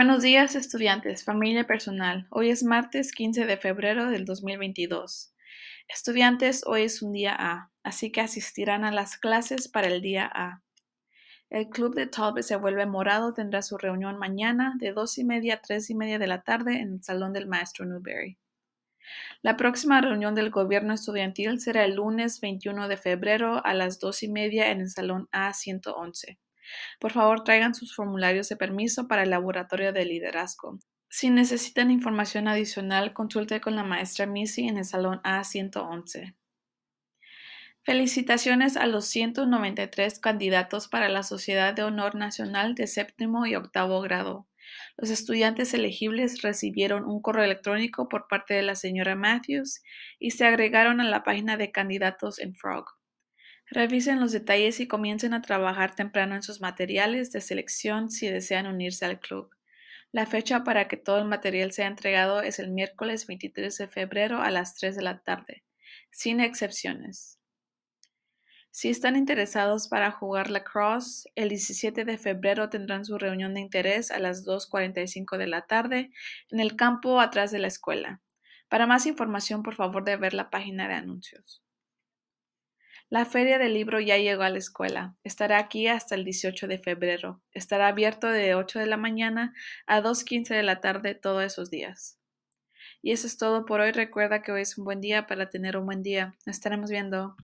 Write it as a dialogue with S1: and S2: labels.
S1: Buenos días estudiantes, familia personal. Hoy es martes 15 de febrero del 2022. Estudiantes, hoy es un día A, así que asistirán a las clases para el día A. El club de Talbot se vuelve morado tendrá su reunión mañana de dos y media a tres y media de la tarde en el salón del maestro Newberry. La próxima reunión del gobierno estudiantil será el lunes 21 de febrero a las dos y media en el salón A111. Por favor, traigan sus formularios de permiso para el laboratorio de liderazgo. Si necesitan información adicional, consulte con la maestra Missy en el salón A111. Felicitaciones a los 193 candidatos para la Sociedad de Honor Nacional de séptimo y octavo grado. Los estudiantes elegibles recibieron un correo electrónico por parte de la señora Matthews y se agregaron a la página de candidatos en Frog. Revisen los detalles y comiencen a trabajar temprano en sus materiales de selección si desean unirse al club. La fecha para que todo el material sea entregado es el miércoles 23 de febrero a las 3 de la tarde, sin excepciones. Si están interesados para jugar lacrosse, el 17 de febrero tendrán su reunión de interés a las 2.45 de la tarde en el campo atrás de la escuela. Para más información, por favor, de ver la página de anuncios. La feria del libro ya llegó a la escuela. Estará aquí hasta el 18 de febrero. Estará abierto de 8 de la mañana a 2.15 de la tarde todos esos días. Y eso es todo por hoy. Recuerda que hoy es un buen día para tener un buen día. Nos estaremos viendo.